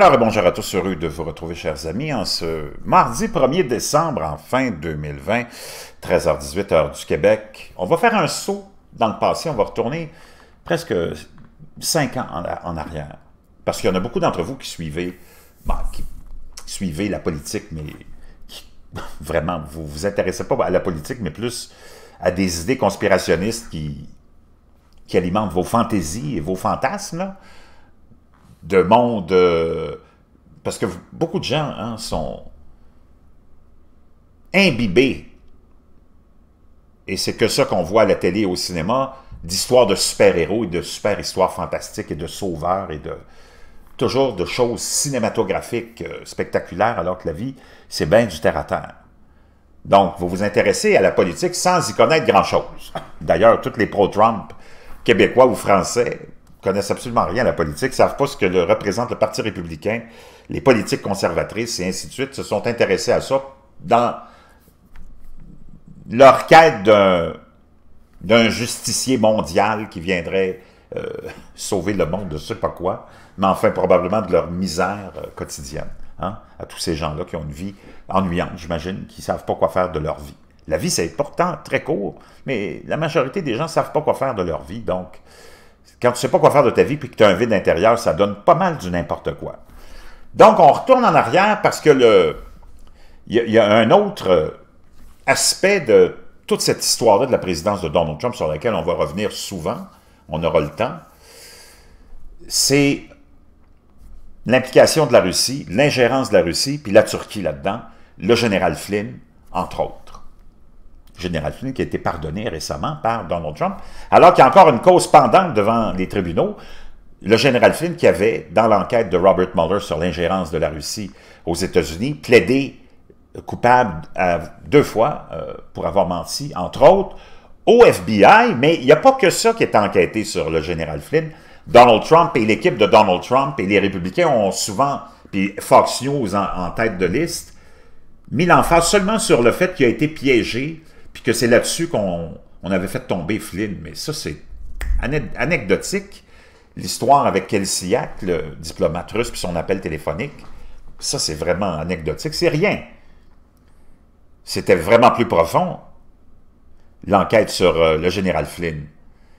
Alors, bonjour à tous, heureux de vous retrouver, chers amis, en ce mardi 1er décembre, en fin 2020, 13h18, heure du Québec. On va faire un saut dans le passé, on va retourner presque 5 ans en, arrière. Parce qu'il y en a beaucoup d'entre vous qui suivez ben, qui la politique, mais qui, vraiment, vous vous intéressez pas à la politique, mais plus à des idées conspirationnistes qui, qui alimentent vos fantaisies et vos fantasmes, de monde... Euh, parce que beaucoup de gens hein, sont imbibés, et c'est que ça qu'on voit à la télé et au cinéma, d'histoires de super-héros et de super-histoires fantastiques et de sauveurs et de toujours de choses cinématographiques euh, spectaculaires, alors que la vie, c'est bien du terre à -terre. Donc, vous vous intéressez à la politique sans y connaître grand-chose. D'ailleurs, tous les pro-Trump québécois ou français connaissent absolument rien à la politique, savent pas ce que le représente le Parti républicain, les politiques conservatrices et ainsi de suite, se sont intéressés à ça dans leur quête d'un justicier mondial qui viendrait euh, sauver le monde de ce pas quoi, mais enfin probablement de leur misère euh, quotidienne. Hein, à tous ces gens-là qui ont une vie ennuyante, j'imagine, qui ne savent pas quoi faire de leur vie. La vie, c'est pourtant très court, mais la majorité des gens ne savent pas quoi faire de leur vie, donc quand tu ne sais pas quoi faire de ta vie puis que tu as un vide intérieur, ça donne pas mal du n'importe quoi. Donc, on retourne en arrière parce que le il y, y, a un autre euh, aspect de toute cette histoire-là de la présidence de Donald Trump sur laquelle on va revenir souvent, on aura le temps, c'est l'implication de la Russie, l'ingérence de la Russie, puis la Turquie là-dedans, le général Flynn, entre autres général Flynn, qui a été pardonné récemment par Donald Trump, alors qu'il y a encore une cause pendante devant les tribunaux. Le général Flynn, qui avait, dans l'enquête de Robert Mueller sur l'ingérence de la Russie aux États-Unis, plaidé coupable euh, deux fois euh, pour avoir menti, entre autres, au FBI, mais il n'y a pas que ça qui est enquêté sur le général Flynn. Donald Trump et l'équipe de Donald Trump et les républicains ont souvent, puis Fox News en, en tête de liste, mis l'emphase seulement sur le fait qu'il a été piégé puis que c'est là-dessus qu'on avait fait tomber Flynn. Mais ça, c'est anecdotique. L'histoire avec Kelsiak, le diplomate russe, puis son appel téléphonique, ça, c'est vraiment anecdotique. C'est rien. C'était vraiment plus profond, l'enquête sur euh, le général Flynn.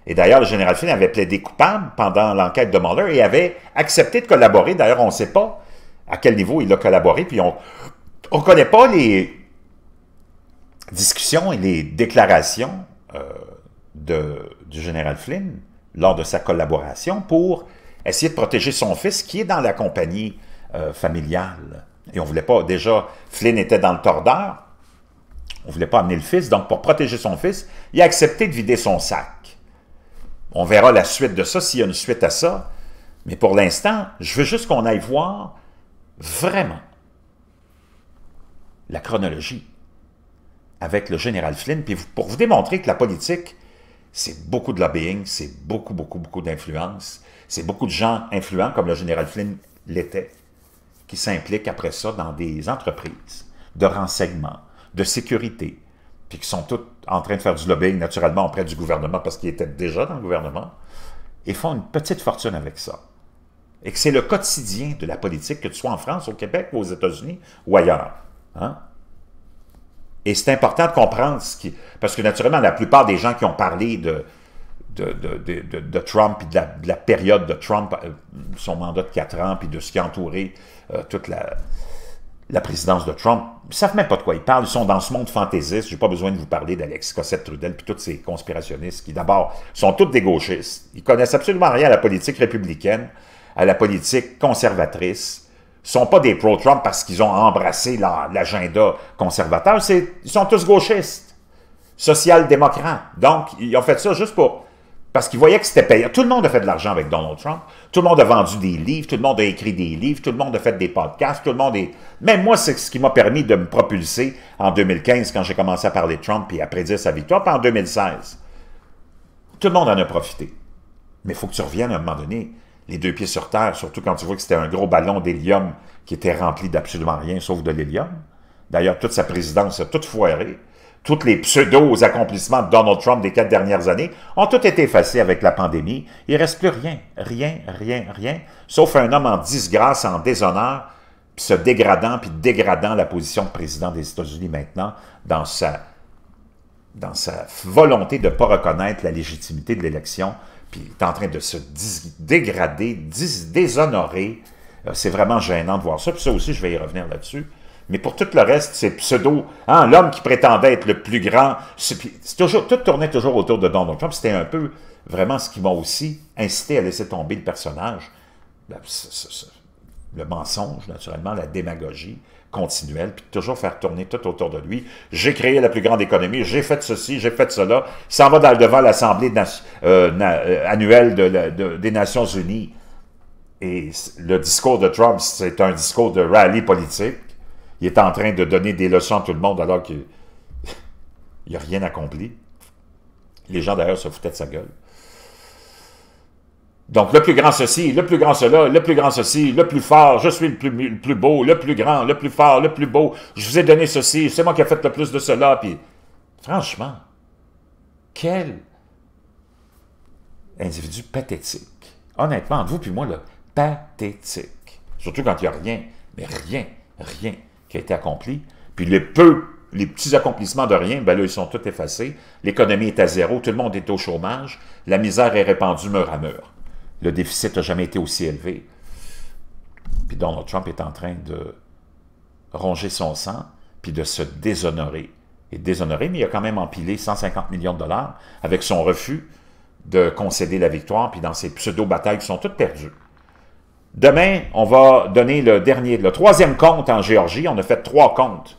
Et d'ailleurs, le général Flynn avait plaidé coupable pendant l'enquête de Mueller et avait accepté de collaborer. D'ailleurs, on ne sait pas à quel niveau il a collaboré, puis on ne connaît pas les, discussions et les déclarations euh, de, du général Flynn lors de sa collaboration pour essayer de protéger son fils qui est dans la compagnie euh, familiale. Et on ne voulait pas, déjà, Flynn était dans le tordeur, on ne voulait pas amener le fils, donc pour protéger son fils, il a accepté de vider son sac. On verra la suite de ça, s'il y a une suite à ça, mais pour l'instant, je veux juste qu'on aille voir vraiment la chronologie avec le général Flynn, puis pour vous démontrer que la politique, c'est beaucoup de lobbying, c'est beaucoup, beaucoup, beaucoup d'influence, c'est beaucoup de gens influents, comme le général Flynn l'était, qui s'impliquent après ça dans des entreprises de renseignement, de sécurité, puis qui sont toutes en train de faire du lobbying naturellement auprès du gouvernement parce qu'ils étaient déjà dans le gouvernement, et font une petite fortune avec ça. Et que c'est le quotidien de la politique, que tu sois en France, au Québec, aux États-Unis ou ailleurs. Hein? Et c'est important de comprendre ce qui... Parce que naturellement, la plupart des gens qui ont parlé de, de, Trump, et de la, période de Trump, euh, son mandat de 4 ans, puis de ce qui a entouré euh, toute la, la, présidence de Trump, ils ne savent même pas de quoi ils parlent. Ils sont dans ce monde fantaisiste. Je n'ai pas besoin de vous parler d'Alexis Cossette-Trudel, puis tous ces conspirationnistes qui, d'abord, sont tous des gauchistes. Ils connaissent absolument rien à la politique républicaine, à la politique conservatrice, sont pas des pro-Trump parce qu'ils ont embrassé l'agenda conservateur, ils sont tous gauchistes, social-démocrates. Donc, ils ont fait ça juste pour... Parce qu'ils voyaient que c'était payant. Tout le monde a fait de l'argent avec Donald Trump. Tout le monde a vendu des livres, tout le monde a écrit des livres, tout le monde a fait des podcasts, tout le monde est... Même moi, c'est ce qui m'a permis de me propulser en 2015 quand j'ai commencé à parler de Trump puis à prédire sa victoire, puis en 2016. Tout le monde en a profité. Mais il faut que tu reviennes à un moment donné les deux pieds sur terre, surtout quand tu vois que c'était un gros ballon d'hélium qui était rempli d'absolument rien sauf de l'hélium. D'ailleurs, toute sa présidence a toute foiré. Tous les pseudo accomplissements de Donald Trump des quatre dernières années ont tout été effacés avec la pandémie. Il ne reste plus rien, rien, rien, rien, sauf un homme en disgrâce, en déshonneur, puis se dégradant, puis dégradant la position de président des États-Unis maintenant dans sa, dans sa volonté de ne pas reconnaître la légitimité de l'élection puis il est en train de se dégrader, déshonorer. Euh, c'est vraiment gênant de voir ça. Puis ça aussi, je vais y revenir là-dessus. Mais pour tout le reste, c'est pseudo. Hein, L'homme qui prétendait être le plus grand. Toujours, tout tournait toujours autour de Donald Trump. C'était un peu vraiment ce qui m'a aussi incité à laisser tomber le personnage. Ben, le mensonge, naturellement, la démagogie, continuel, puis toujours faire tourner tout autour de lui. J'ai créé la plus grande économie, j'ai fait ceci, j'ai fait cela. Ça va devant l'Assemblée annuelle des Nations Unies. Et le discours de Trump, c'est un discours de rallye politique. Il est en train de donner des leçons à tout le monde alors qu'il a rien accompli. Les gens, d'ailleurs, se foutaient de sa gueule. Donc, le plus grand ceci, le plus grand cela, le plus grand ceci, le plus fort, je suis le plus, beau, le plus grand, le plus fort, le plus beau, je vous ai donné ceci, c'est moi qui ai fait le plus de cela, puis... Franchement, quel individu pathétique. Honnêtement, vous puis moi, là, pathétique. Surtout quand il n'y a rien, mais rien, rien qui a été accompli. Puis les peu, les petits accomplissements de rien, ben là, ils sont tous effacés. L'économie est à zéro, tout le monde est au chômage, la misère est répandue mur à mur le déficit n'a jamais été aussi élevé. Puis Donald Trump est en train de ronger son sang, puis de se déshonorer. Et déshonoré, mais il a quand même empilé 150 millions de dollars avec son refus de concéder la victoire, puis dans ces pseudo-batailles qui sont toutes perdues. Demain, on va donner le dernier, le troisième compte en Géorgie. On a fait trois comptes.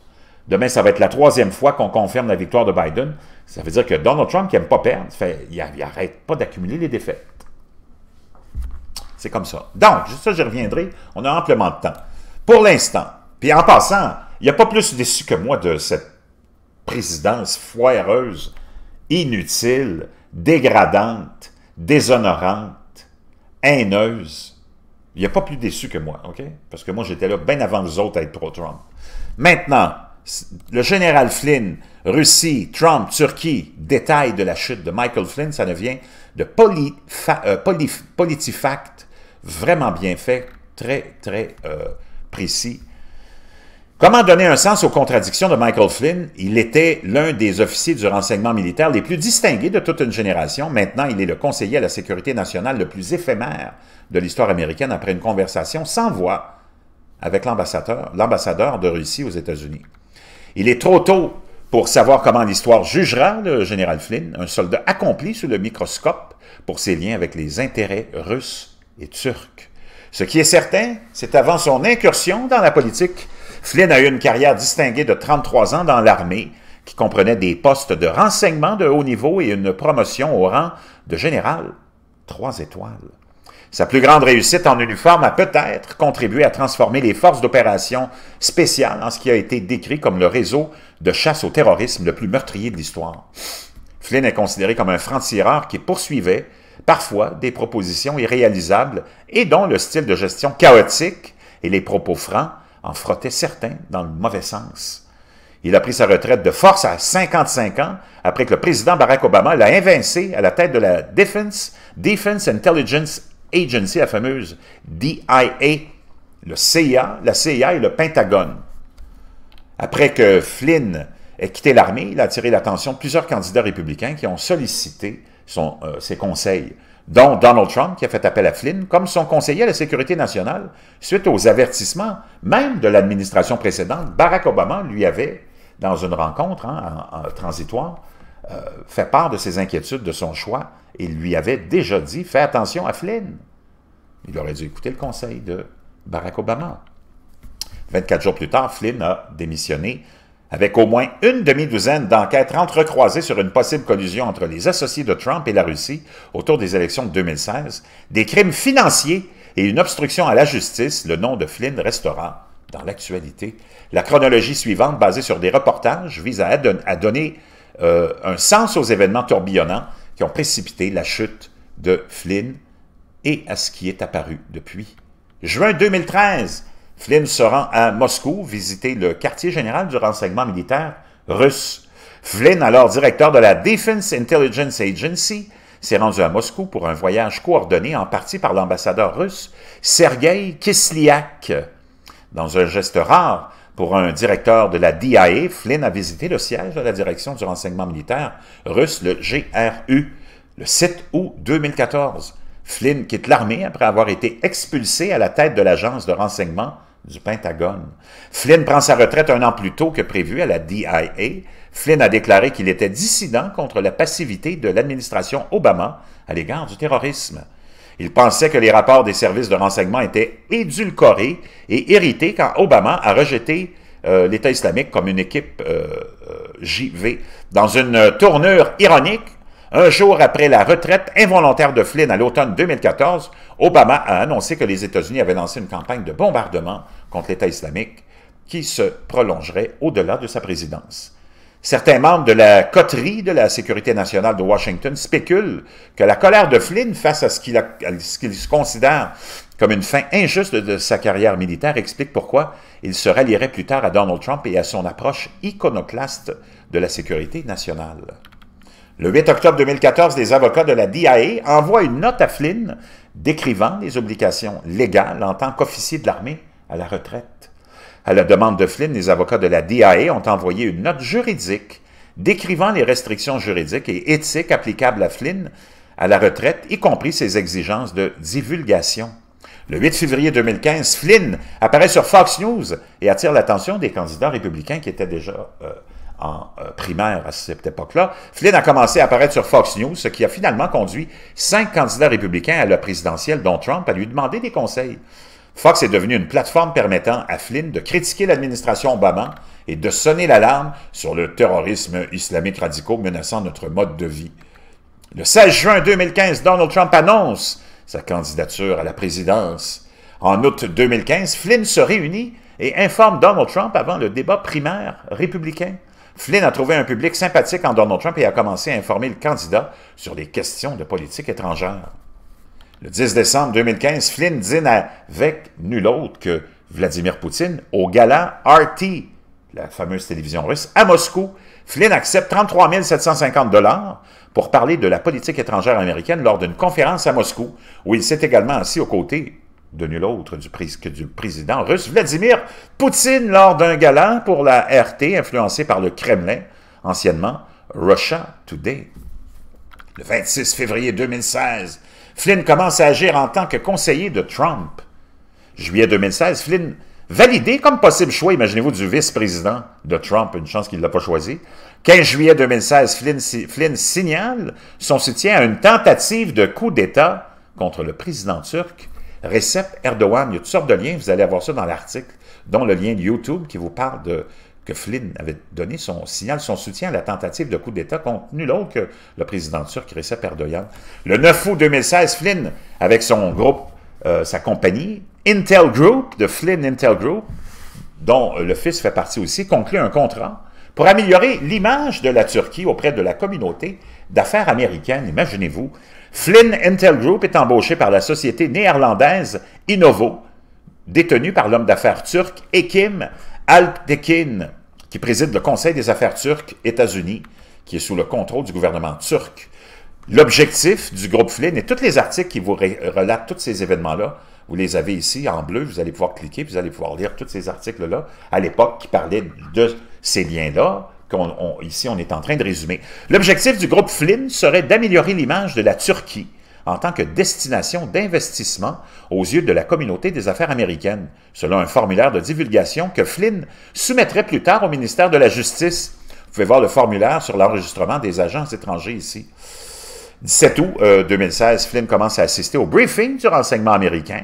Demain, ça va être la troisième fois qu'on confirme la victoire de Biden. Ça veut dire que Donald Trump, qui n'aime pas perdre, fait, il n'arrête pas d'accumuler les défaites. C'est comme ça. Donc, ça, je reviendrai. On a amplement de temps. Pour l'instant, puis en passant, il n'y a pas plus déçu que moi de cette présidence foireuse, inutile, dégradante, déshonorante, haineuse. Il n'y a pas plus déçu que moi, OK? Parce que moi, j'étais là bien avant les autres à être pro-Trump. Maintenant, le général Flynn, Russie, Trump, Turquie, détail de la chute de Michael Flynn, ça ne vient de poli euh, politifact vraiment bien fait, très, très euh, précis. Comment donner un sens aux contradictions de Michael Flynn? Il était l'un des officiers du renseignement militaire les plus distingués de toute une génération. Maintenant, il est le conseiller à la sécurité nationale le plus éphémère de l'histoire américaine après une conversation sans voix avec l'ambassadeur de Russie aux États-Unis. Il est trop tôt pour savoir comment l'histoire jugera le général Flynn, un soldat accompli sous le microscope pour ses liens avec les intérêts russes et Ce qui est certain, c'est avant son incursion dans la politique, Flynn a eu une carrière distinguée de 33 ans dans l'armée, qui comprenait des postes de renseignement de haut niveau et une promotion au rang de général. Trois étoiles. Sa plus grande réussite en uniforme a peut-être contribué à transformer les forces d'opération spéciales en ce qui a été décrit comme le réseau de chasse au terrorisme le plus meurtrier de l'histoire. Flynn est considéré comme un franc-tireur qui poursuivait parfois des propositions irréalisables et dont le style de gestion chaotique et les propos francs en frottaient certains dans le mauvais sens. Il a pris sa retraite de force à 55 ans après que le président Barack Obama l'a invincé à la tête de la Defense, Defense Intelligence Agency, la fameuse DIA, le CIA, la CIA et le Pentagone. Après que Flynn ait quitté l'armée, il a attiré l'attention de plusieurs candidats républicains qui ont sollicité euh, ses conseils, dont Donald Trump qui a fait appel à Flynn comme son conseiller à la sécurité nationale suite aux avertissements même de l'administration précédente. Barack Obama lui avait, dans une rencontre hein, transitoire, euh, fait part de ses inquiétudes, de son choix, et lui avait déjà dit « Fais attention à Flynn ». Il aurait dû écouter le conseil de Barack Obama. 24 jours plus tard, Flynn a démissionné avec au moins une demi-douzaine d'enquêtes entrecroisées sur une possible collusion entre les associés de Trump et la Russie autour des élections de 2016, des crimes financiers et une obstruction à la justice, le nom de Flynn restera dans l'actualité. La chronologie suivante, basée sur des reportages, vise à, donner euh, un sens aux événements tourbillonnants qui ont précipité la chute de Flynn et à ce qui est apparu depuis. Juin 2013, Flynn se rend à Moscou visiter le quartier général du renseignement militaire russe. Flynn, alors directeur de la Defense Intelligence Agency, s'est rendu à Moscou pour un voyage coordonné en partie par l'ambassadeur russe Sergei Kislyak. Dans un geste rare pour un directeur de la DIA, Flynn a visité le siège de la direction du renseignement militaire russe, le GRU, le 7 août 2014. Flynn quitte l'armée après avoir été expulsé à la tête de l'agence de renseignement du Pentagone. Flynn prend sa retraite un an plus tôt que prévu à la DIA. Flynn a déclaré qu'il était dissident contre la passivité de l'administration Obama à l'égard du terrorisme. Il pensait que les rapports des services de renseignement étaient édulcorés et irrités quand Obama a rejeté euh, l'État islamique comme une équipe euh, euh, JV. Dans une tournure ironique, un jour après la retraite involontaire de Flynn à l'automne 2014, Obama a annoncé que les États-Unis avaient lancé une campagne de bombardement contre l'État islamique qui se prolongerait au-delà de sa présidence. Certains membres de la coterie de la sécurité nationale de Washington spéculent que la colère de Flynn face à ce qu'il considère comme une fin injuste de sa carrière militaire explique pourquoi il se rallierait plus tard à Donald Trump et à son approche iconoclaste de la sécurité nationale. Le 8 octobre 2014, des avocats de la DIA envoient une note à Flynn décrivant les obligations légales en tant qu'officier de l'armée à la retraite. À la demande de Flynn, les avocats de la DIA ont envoyé une note juridique décrivant les restrictions juridiques et éthiques applicables à Flynn à la retraite, y compris ses exigences de divulgation. Le 8 février 2015, Flynn apparaît sur Fox News et attire l'attention des candidats républicains qui étaient déjà euh, en euh, primaire à cette époque-là, Flynn a commencé à apparaître sur Fox News, ce qui a finalement conduit cinq candidats républicains à la présidentielle, dont Trump, à lui demander des conseils. Fox est devenu une plateforme permettant à Flynn de critiquer l'administration Obama et de sonner l'alarme sur le terrorisme islamique radical menaçant notre mode de vie. Le 16 juin 2015, Donald Trump annonce sa candidature à la présidence. En août 2015, Flynn se réunit et informe Donald Trump avant le débat primaire républicain. Flynn a trouvé un public sympathique en Donald Trump et a commencé à informer le candidat sur des questions de politique étrangère. Le 10 décembre 2015, Flynn dîne avec nul autre que Vladimir Poutine au gala RT, la fameuse télévision russe, à Moscou. Flynn accepte 33 750 dollars pour parler de la politique étrangère américaine lors d'une conférence à Moscou, où il s'est également assis aux côtés de nul autre que du président russe Vladimir Poutine lors d'un galant pour la RT influencé par le Kremlin, anciennement Russia Today. Le 26 février 2016, Flynn commence à agir en tant que conseiller de Trump. Juillet 2016, Flynn validé comme possible choix, imaginez-vous, du vice-président de Trump, une chance qu'il ne l'a pas choisi. 15 juillet 2016, Flynn signale son soutien à une tentative de coup d'État contre le président turc Recep Erdogan, il y a toutes sortes de liens, vous allez avoir ça dans l'article, dont le lien de YouTube qui vous parle de que Flynn avait donné son signal, son soutien à la tentative de coup d'État contre nul autre que le président turc Recep Erdogan. Le 9 août 2016, Flynn, avec son groupe, euh, sa compagnie, Intel Group, de Flynn Intel Group, dont euh, le fils fait partie aussi, conclut un contrat pour améliorer l'image de la Turquie auprès de la communauté d'affaires américaines, Imaginez-vous, Flynn Intel Group est embauché par la société néerlandaise Innovo, détenue par l'homme d'affaires turc Ekim Alptekin, qui préside le Conseil des affaires turques États-Unis, qui est sous le contrôle du gouvernement turc. L'objectif du groupe Flynn et tous les articles qui vous relatent tous ces événements-là, vous les avez ici en bleu, vous allez pouvoir cliquer, vous allez pouvoir lire tous ces articles-là à l'époque qui parlaient de ces liens-là, ici on est en train de résumer. L'objectif du groupe Flynn serait d'améliorer l'image de la Turquie en tant que destination d'investissement aux yeux de la communauté des affaires américaines, selon un formulaire de divulgation que Flynn soumettrait plus tard au ministère de la Justice. Vous pouvez voir le formulaire sur l'enregistrement des agences étrangères ici. 17 août 2016, euh, Flynn commence à assister au briefing du renseignement américain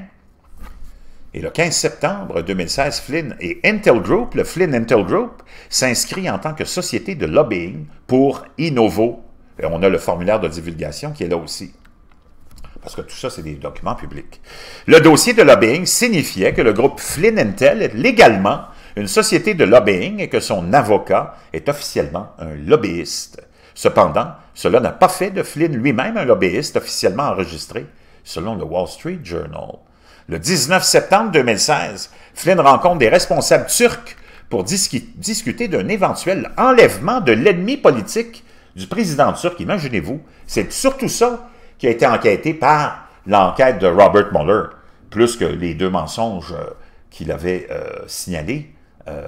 et le 15 septembre 2016, Flynn et Intel Group, le Flynn Intel Group, s'inscrit en tant que société de lobbying pour Innovo. Et on a le formulaire de divulgation qui est là aussi parce que tout ça, c'est des documents publics. Le dossier de lobbying signifiait que le groupe Flynn Intel est légalement une société de lobbying et que son avocat est officiellement un lobbyiste. Cependant, cela n'a pas fait de Flynn lui-même un lobbyiste officiellement enregistré, selon le Wall Street Journal. Le 19 septembre 2016, Flynn rencontre des responsables turcs pour discuter d'un éventuel enlèvement de l'ennemi politique du président turc. Imaginez-vous, c'est surtout ça qui a été enquêté par l'enquête de Robert Mueller, plus que les deux mensonges euh, qu'il avait euh, signalés euh,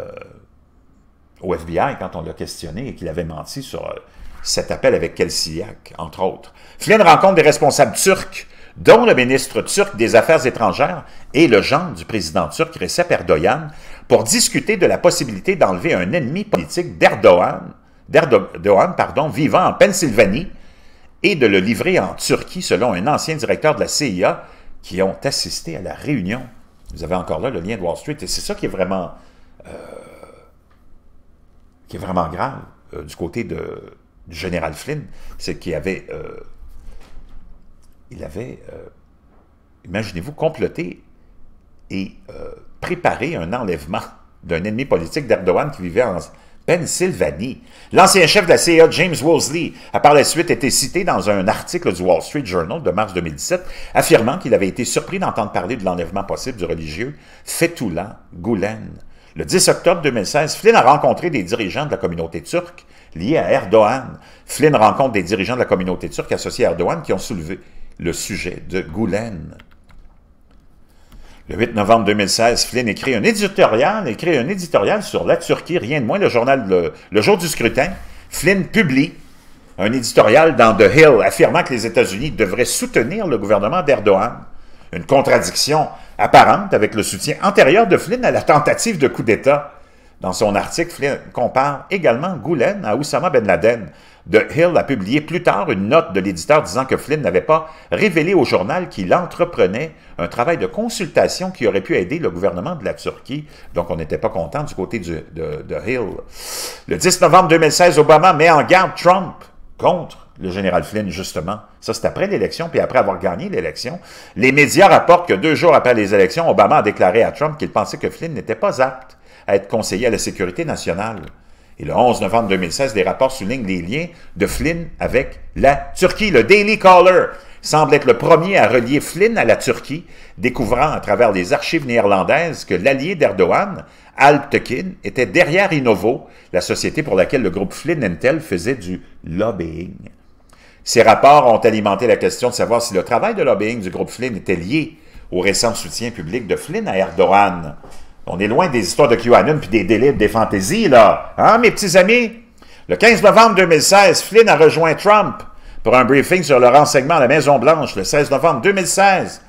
au FBI quand on l'a questionné et qu'il avait menti sur cet appel avec Kelsiak, entre autres. Flynn rencontre des responsables turcs dont le ministre turc des Affaires étrangères et le gendre du président turc Recep Erdogan, pour discuter de la possibilité d'enlever un ennemi politique d'Erdogan, d'Erdogan pardon, vivant en Pennsylvanie et de le livrer en Turquie, selon un ancien directeur de la CIA qui ont assisté à la réunion. Vous avez encore là le lien de Wall Street, et c'est ça qui est vraiment, euh, qui est vraiment grave euh, du côté de, du général Flynn, c'est qu'il avait... Euh, il avait, euh, imaginez-vous, comploté et euh, préparé un enlèvement d'un ennemi politique d'Erdogan qui vivait en Pennsylvanie. L'ancien chef de la CIA, James Wolseley, a par la suite été cité dans un article du Wall Street Journal de mars 2017, affirmant qu'il avait été surpris d'entendre parler de l'enlèvement possible du religieux Fethullah Gulen. Le 10 octobre 2016, Flynn a rencontré des dirigeants de la communauté turque liés à Erdogan. Flynn rencontre des dirigeants de la communauté turque associés à Erdogan qui ont soulevé, le sujet de Goulen. Le 8 novembre 2016, Flynn écrit un éditorial, écrit un éditorial sur la Turquie, rien de moins, le journal le, jour du scrutin. Flynn publie un éditorial dans The Hill affirmant que les États-Unis devraient soutenir le gouvernement d'Erdogan. Une contradiction apparente avec le soutien antérieur de Flynn à la tentative de coup d'État. Dans son article, Flynn compare également Goulen à Oussama Ben Laden, de Hill a publié plus tard une note de l'éditeur disant que Flynn n'avait pas révélé au journal qu'il entreprenait un travail de consultation qui aurait pu aider le gouvernement de la Turquie. Donc, on n'était pas content du côté de, de Hill. Le 10 novembre 2016, Obama met en garde Trump contre le général Flynn, justement. Ça, c'est après l'élection, puis après avoir gagné l'élection. Les médias rapportent que deux jours après les élections, Obama a déclaré à Trump qu'il pensait que Flynn n'était pas apte à être conseiller à la sécurité nationale. Et le 11 novembre 2016, des rapports soulignent les liens de Flynn avec la Turquie. Le Daily Caller semble être le premier à relier Flynn à la Turquie, découvrant à travers les archives néerlandaises que l'allié d'Erdogan, Alp Tekin, était derrière Innovo, la société pour laquelle le groupe Flynn Intel faisait du lobbying. Ces rapports ont alimenté la question de savoir si le travail de lobbying du groupe Flynn était lié au récent soutien public de Flynn à Erdogan. On est loin des histoires de QAnon puis des délits, des fantaisies, là. Hein, mes petits amis? Le 15 novembre 2016, Flynn a rejoint Trump pour un briefing sur le renseignement à la Maison-Blanche le 16 novembre 2016.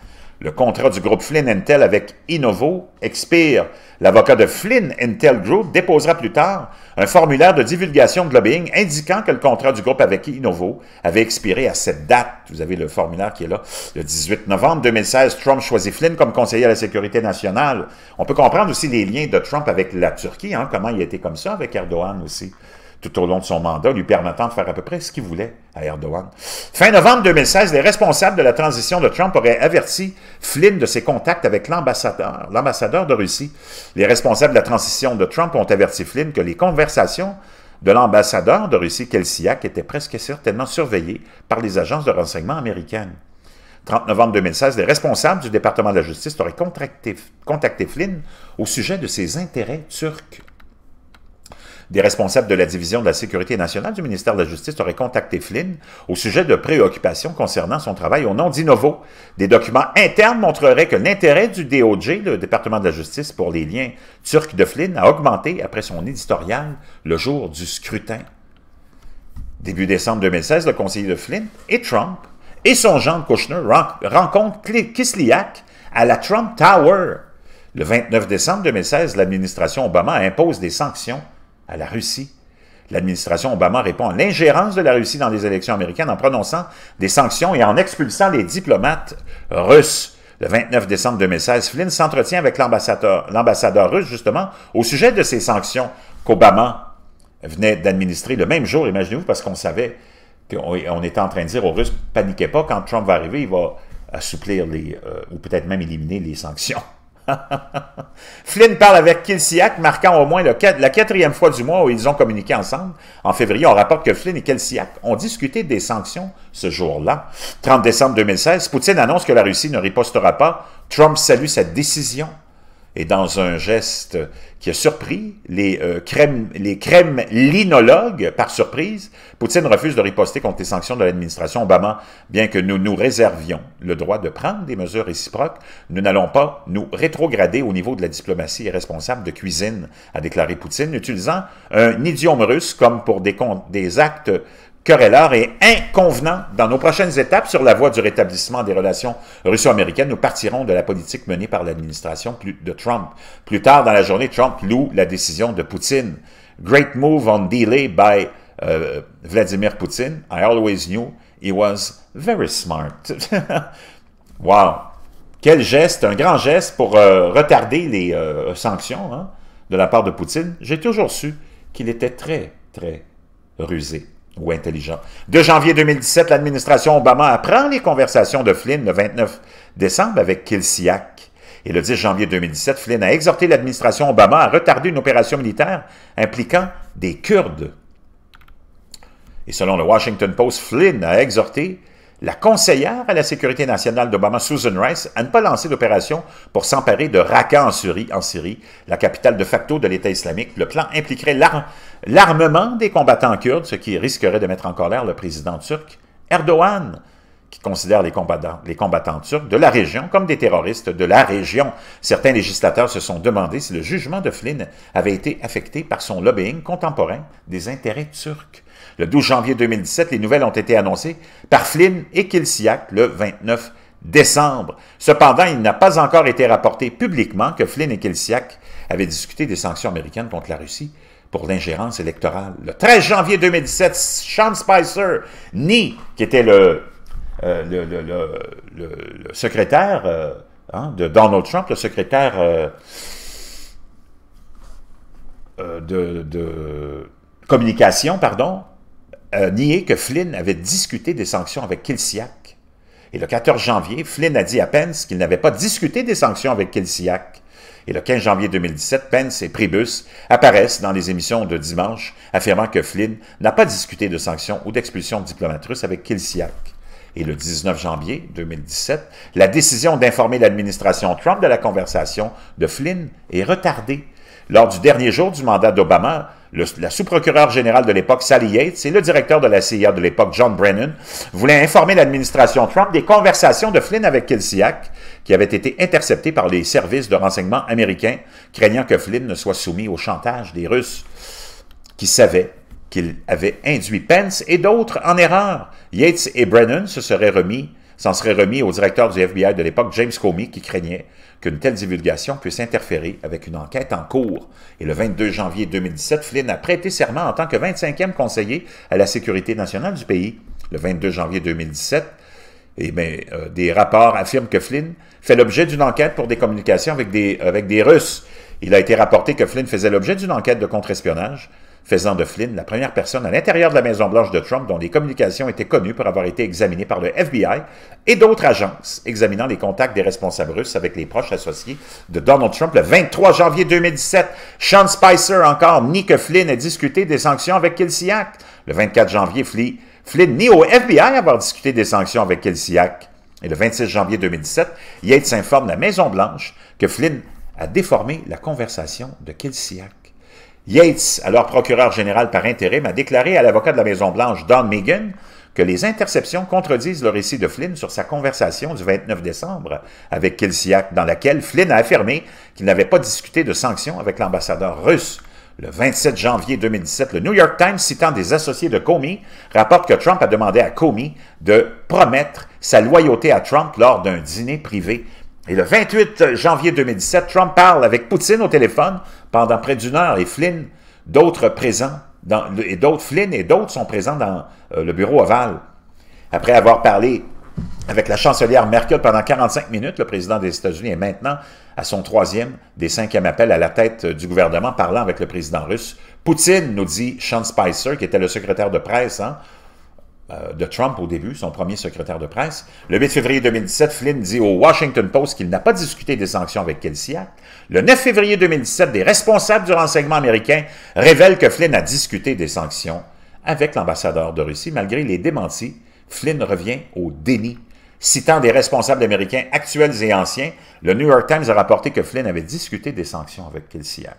Le contrat du groupe Flynn Intel avec Innovo expire. L'avocat de Flynn Intel Group déposera plus tard un formulaire de divulgation de lobbying indiquant que le contrat du groupe avec Innovo avait expiré à cette date. Vous avez le formulaire qui est là. Le 18 novembre 2016, Trump choisit Flynn comme conseiller à la sécurité nationale. On peut comprendre aussi les liens de Trump avec la Turquie, hein, comment il était comme ça avec Erdogan aussi tout au long de son mandat, lui permettant de faire à peu près ce qu'il voulait à Erdogan. Fin novembre 2016, les responsables de la transition de Trump auraient averti Flynn de ses contacts avec l'ambassadeur, l'ambassadeur de Russie. Les responsables de la transition de Trump ont averti Flynn que les conversations de l'ambassadeur de Russie, Kelsiak, étaient presque certainement surveillées par les agences de renseignement américaines. 30 novembre 2016, les responsables du département de la justice auraient contacté Flynn au sujet de ses intérêts turcs des responsables de la division de la sécurité nationale du ministère de la Justice auraient contacté Flynn au sujet de préoccupations concernant son travail au nom d'Innovo. Des documents internes montreraient que l'intérêt du DOJ, le département de la Justice pour les liens turcs de Flynn, a augmenté après son éditorial le jour du scrutin. Début décembre 2016, le conseiller de Flynn et Trump et son Jean Kushner rencontrent Kislyak à la Trump Tower. Le 29 décembre 2016, l'administration Obama impose des sanctions à la Russie. L'administration Obama répond à l'ingérence de la Russie dans les élections américaines en prononçant des sanctions et en expulsant les diplomates russes. Le 29 décembre 2016, Flynn s'entretient avec l'ambassadeur russe, justement, au sujet de ces sanctions qu'Obama venait d'administrer le même jour, imaginez-vous, parce qu'on savait qu'on était en train de dire aux Russes, paniquez pas, quand Trump va arriver, il va assouplir les, euh, ou peut-être même éliminer les sanctions. Flynn parle avec Kelsiak, marquant au moins la quatrième fois du mois où ils ont communiqué ensemble. En février, on rapporte que Flynn et Kelsiak ont discuté des sanctions ce jour-là. 30 décembre 2016, Poutine annonce que la Russie ne ripostera pas. Trump salue cette décision. Et dans un geste qui a surpris les, euh, crèmes, les crèmes linologues par surprise, Poutine refuse de riposter contre les sanctions de l'administration Obama. Bien que nous nous réservions le droit de prendre des mesures réciproques, nous n'allons pas nous rétrograder au niveau de la diplomatie responsable de cuisine, a déclaré Poutine, utilisant un idiome russe comme pour des, des actes querelleur et inconvenant. Dans nos prochaines étapes sur la voie du rétablissement des relations russo-américaines, nous partirons de la politique menée par l'administration de Trump. Plus tard dans la journée, Trump loue la décision de Poutine. Great move on delay by euh, Vladimir Poutine. I always knew he was very smart. wow! Quel geste, un grand geste pour euh, retarder les euh, sanctions hein, de la part de Poutine. J'ai toujours su qu'il était très, très rusé ou intelligent. De janvier 2017, l'administration Obama apprend les conversations de Flynn le 29 décembre avec Kilsiak. Et le 10 janvier 2017, Flynn a exhorté l'administration Obama à retarder une opération militaire impliquant des Kurdes. Et selon le Washington Post, Flynn a exhorté la conseillère à la sécurité nationale d'Obama, Susan Rice, a ne pas lancé l'opération pour s'emparer de Raqqa en Syrie, la capitale de facto de l'État islamique. Le plan impliquerait l'armement des combattants kurdes, ce qui risquerait de mettre en colère le président turc Erdogan, qui considère les combattants, les combattants turcs de la région comme des terroristes de la région. Certains législateurs se sont demandé si le jugement de Flynn avait été affecté par son lobbying contemporain des intérêts turcs. Le 12 janvier 2017, les nouvelles ont été annoncées par Flynn et Kilsiak le 29 décembre. Cependant, il n'a pas encore été rapporté publiquement que Flynn et Kilsiak avaient discuté des sanctions américaines contre la Russie pour l'ingérence électorale. Le 13 janvier 2017, Sean Spicer ni, qui était le, euh, secrétaire euh, hein, de Donald Trump, le secrétaire euh, de, de, communication, pardon, euh, nier nié que Flynn avait discuté des sanctions avec Kilsiak. Et le 14 janvier, Flynn a dit à Pence qu'il n'avait pas discuté des sanctions avec Kilsiak. Et le 15 janvier 2017, Pence et Priebus apparaissent dans les émissions de dimanche affirmant que Flynn n'a pas discuté de sanctions ou d'expulsion de diplomates russes avec Kilsiak. Et le 19 janvier 2017, la décision d'informer l'administration Trump de la conversation de Flynn est retardée. Lors du dernier jour du mandat d'Obama, la sous procureur général de l'époque, Sally Yates, et le directeur de la CIA de l'époque, John Brennan, voulaient informer l'administration Trump des conversations de Flynn avec Kelsiak, qui avaient été interceptées par les services de renseignement américains, craignant que Flynn ne soit soumis au chantage des Russes, qui savaient qu'il avait induit Pence et d'autres en erreur. Yates et Brennan se seraient remis s'en serait remis au directeur du FBI de l'époque, James Comey, qui craignait qu'une telle divulgation puisse interférer avec une enquête en cours. Et le 22 janvier 2017, Flynn a prêté serment en tant que 25e conseiller à la sécurité nationale du pays. Le 22 janvier 2017, eh bien, euh, des rapports affirment que Flynn fait l'objet d'une enquête pour des communications avec des, avec des Russes. Il a été rapporté que Flynn faisait l'objet d'une enquête de contre-espionnage faisant de Flynn la première personne à l'intérieur de la Maison-Blanche de Trump dont les communications étaient connues pour avoir été examinées par le FBI et d'autres agences examinant les contacts des responsables russes avec les proches associés de Donald Trump le 23 janvier 2017. Sean Spicer encore nie que Flynn ait discuté des sanctions avec Kelsiak. Le 24 janvier, Flynn nie au FBI avoir discuté des sanctions avec Kelsiak. Et le 26 janvier 2017, Yates informe la Maison-Blanche que Flynn a déformé la conversation de Kelsiak. Yates, alors procureur général par intérim, a déclaré à l'avocat de la Maison-Blanche, Don Megan, que les interceptions contredisent le récit de Flynn sur sa conversation du 29 décembre avec Kelsiak, dans laquelle Flynn a affirmé qu'il n'avait pas discuté de sanctions avec l'ambassadeur russe. Le 27 janvier 2017, le New York Times, citant des associés de Comey, rapporte que Trump a demandé à Comey de promettre sa loyauté à Trump lors d'un dîner privé et le 28 janvier 2017, Trump parle avec Poutine au téléphone pendant près d'une heure et Flynn, d'autres présents, et d'autres, Flynn et d'autres sont présents dans euh, le bureau Oval. Après avoir parlé avec la chancelière Merkel pendant 45 minutes, le président des États-Unis est maintenant à son troisième des cinquièmes appels à la tête du gouvernement parlant avec le président russe. Poutine, nous dit Sean Spicer, qui était le secrétaire de presse, hein, euh, de Trump au début, son premier secrétaire de presse. Le 8 février 2017, Flynn dit au Washington Post qu'il n'a pas discuté des sanctions avec Kelsiak. Le 9 février 2017, des responsables du renseignement américain révèlent que Flynn a discuté des sanctions avec l'ambassadeur de Russie. Malgré les démentis, Flynn revient au déni. Citant des responsables américains actuels et anciens, le New York Times a rapporté que Flynn avait discuté des sanctions avec Kelsiak.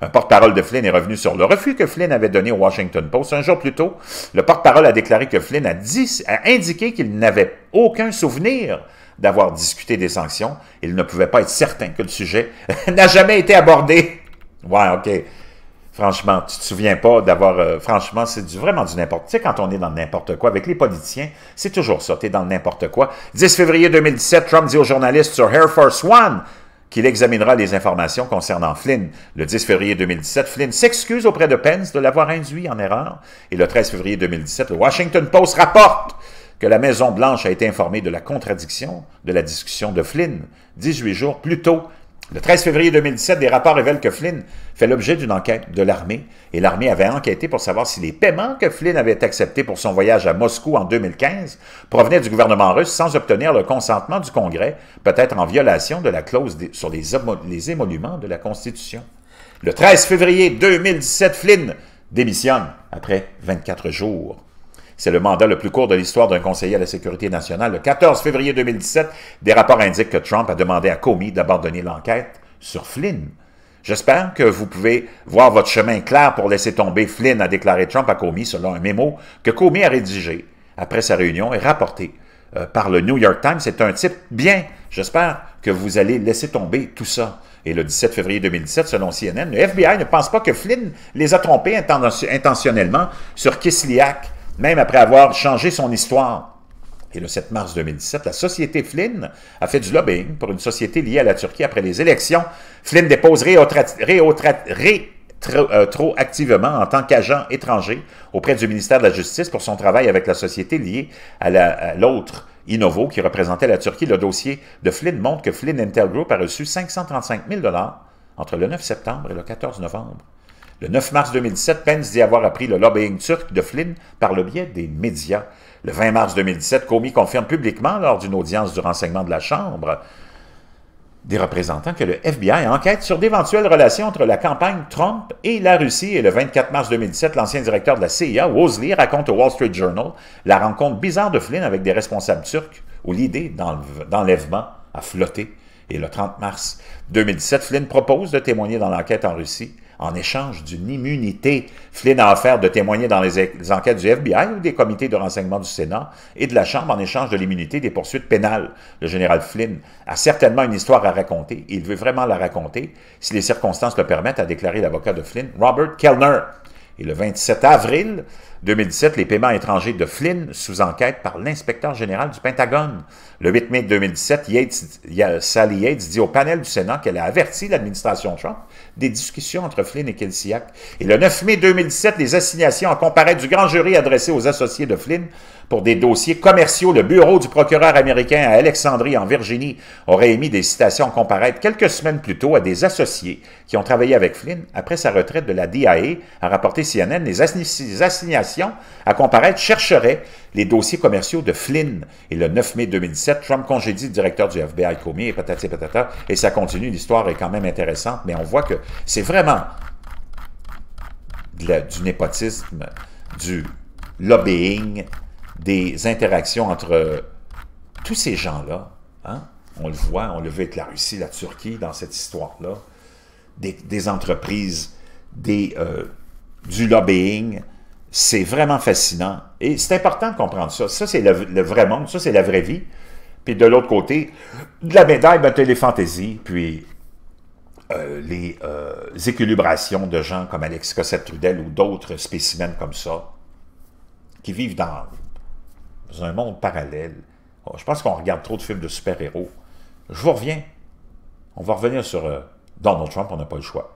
Un porte-parole de Flynn est revenu sur le refus que Flynn avait donné au Washington Post un jour plus tôt. Le porte-parole a déclaré que Flynn a, a indiqué qu'il n'avait aucun souvenir d'avoir discuté des sanctions. Il ne pouvait pas être certain que le sujet n'a jamais été abordé. Ouais, OK. Franchement, tu te souviens pas d'avoir... Euh, franchement, c'est vraiment du n'importe... Tu sais, quand on est dans n'importe quoi, avec les politiciens, c'est toujours ça, dans n'importe quoi. 10 février 2017, Trump dit aux journalistes sur Air Force One qu'il examinera les informations concernant Flynn. Le 10 février 2017, Flynn s'excuse auprès de Pence de l'avoir induit en erreur. Et le 13 février 2017, le Washington Post rapporte que la Maison-Blanche a été informée de la contradiction de la discussion de Flynn 18 jours plus tôt le 13 février 2017, des rapports révèlent que Flynn fait l'objet d'une enquête de l'armée et l'armée avait enquêté pour savoir si les paiements que Flynn avait acceptés pour son voyage à Moscou en 2015 provenaient du gouvernement russe sans obtenir le consentement du Congrès, peut-être en violation de la clause sur les, émonuments émoluments de la Constitution. Le 13 février 2017, Flynn démissionne après 24 jours. C'est le mandat le plus court de l'histoire d'un conseiller à la sécurité nationale. Le 14 février 2017, des rapports indiquent que Trump a demandé à Comey d'abandonner l'enquête sur Flynn. J'espère que vous pouvez voir votre chemin clair pour laisser tomber Flynn, a déclaré Trump à Comey selon un mémo que Comey a rédigé après sa réunion et rapporté euh, par le New York Times. C'est un type bien. J'espère que vous allez laisser tomber tout ça. Et le 17 février 2017, selon CNN, le FBI ne pense pas que Flynn les a trompés intentionnellement sur Kislyak même après avoir changé son histoire. Et le 7 mars 2017, la société Flynn a fait du lobbying pour une société liée à la Turquie après les élections. Flynn dépose rétroactivement euh, en tant qu'agent étranger auprès du ministère de la Justice pour son travail avec la société liée à l'autre. Innovo, qui représentait la Turquie, le dossier de Flynn montre que Flynn Intel Group a reçu 535 000 entre le 9 septembre et le 14 novembre le 9 mars 2017, Pence dit avoir appris le lobbying turc de Flynn par le biais des médias. Le 20 mars 2017, Comey confirme publiquement, lors d'une audience du renseignement de la Chambre des représentants, que le FBI enquête sur d'éventuelles relations entre la campagne Trump et la Russie. Et le 24 mars 2017, l'ancien directeur de la CIA, Wosley, raconte au Wall Street Journal la rencontre bizarre de Flynn avec des responsables turcs, où l'idée d'enlèvement a flotté. Et le 30 mars 2017, Flynn propose de témoigner dans l'enquête en Russie en échange d'une immunité. Flynn a offert de témoigner dans les enquêtes du FBI ou des comités de renseignement du Sénat et de la Chambre en échange de l'immunité des poursuites pénales. Le général Flynn a certainement une histoire à raconter et il veut vraiment la raconter, si les circonstances le permettent, a déclaré l'avocat de Flynn, Robert Kellner. Et le 27 avril 2017, les paiements étrangers de Flynn sous enquête par l'inspecteur général du Pentagone. Le 8 mai 2017, Sally Yates dit au panel du Sénat qu'elle a averti l'administration Trump des discussions entre Flynn et Kelsiak. Et le 9 mai 2017, les assignations à comparaître du grand jury adressées aux associés de Flynn pour des dossiers commerciaux. Le bureau du procureur américain à Alexandrie, en Virginie, aurait émis des citations à comparaître quelques semaines plus tôt à des associés qui ont travaillé avec Flynn après sa retraite de la DIA, a rapporté CNN. Les, assignations à comparaître chercheraient les dossiers commerciaux de Flynn. Et le 9 mai 2017, Trump congédie le directeur du FBI Comey et patati patata. Et ça continue, l'histoire est quand même intéressante, mais on voit que c'est vraiment du népotisme, du lobbying, des interactions entre tous ces gens-là. Hein? On le voit, on le voit avec la Russie, la Turquie, dans cette histoire-là. Des, entreprises, des, euh, du lobbying. C'est vraiment fascinant. Et c'est important de comprendre ça. Ça, c'est le, vrai monde. Ça, c'est la vraie vie. Puis de l'autre côté, de la médaille, ben, tu les fantaisies. Puis euh, les euh, équilibrations de gens comme Alex Cossette-Trudel ou d'autres spécimens comme ça, qui vivent dans, un monde parallèle. je pense qu'on regarde trop de films de super-héros. Je vous reviens. On va revenir sur euh, Donald Trump, on n'a pas le choix.